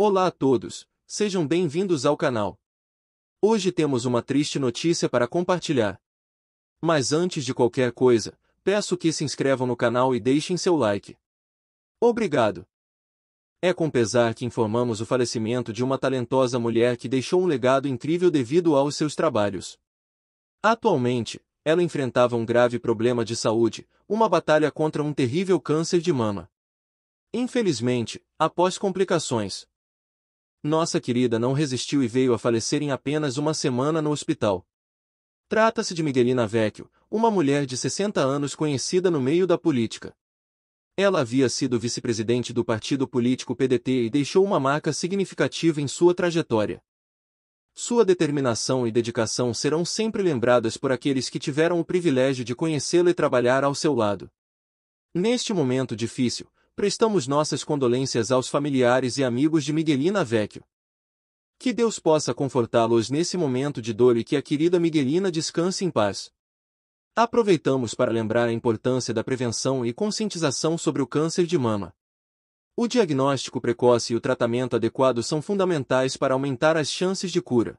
Olá a todos, sejam bem-vindos ao canal. Hoje temos uma triste notícia para compartilhar. Mas antes de qualquer coisa, peço que se inscrevam no canal e deixem seu like. Obrigado! É com pesar que informamos o falecimento de uma talentosa mulher que deixou um legado incrível devido aos seus trabalhos. Atualmente, ela enfrentava um grave problema de saúde, uma batalha contra um terrível câncer de mama. Infelizmente, após complicações, nossa querida não resistiu e veio a falecer em apenas uma semana no hospital. Trata-se de Miguelina Vecchio, uma mulher de 60 anos conhecida no meio da política. Ela havia sido vice-presidente do partido político PDT e deixou uma marca significativa em sua trajetória. Sua determinação e dedicação serão sempre lembradas por aqueles que tiveram o privilégio de conhecê-la e trabalhar ao seu lado. Neste momento difícil, prestamos nossas condolências aos familiares e amigos de Miguelina Vecchio. Que Deus possa confortá-los nesse momento de dor e que a querida Miguelina descanse em paz. Aproveitamos para lembrar a importância da prevenção e conscientização sobre o câncer de mama. O diagnóstico precoce e o tratamento adequado são fundamentais para aumentar as chances de cura.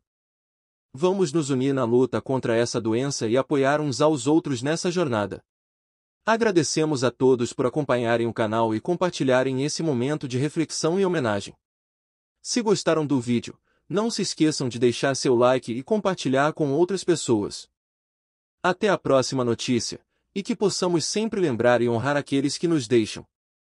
Vamos nos unir na luta contra essa doença e apoiar uns aos outros nessa jornada. Agradecemos a todos por acompanharem o canal e compartilharem esse momento de reflexão e homenagem. Se gostaram do vídeo, não se esqueçam de deixar seu like e compartilhar com outras pessoas. Até a próxima notícia, e que possamos sempre lembrar e honrar aqueles que nos deixam.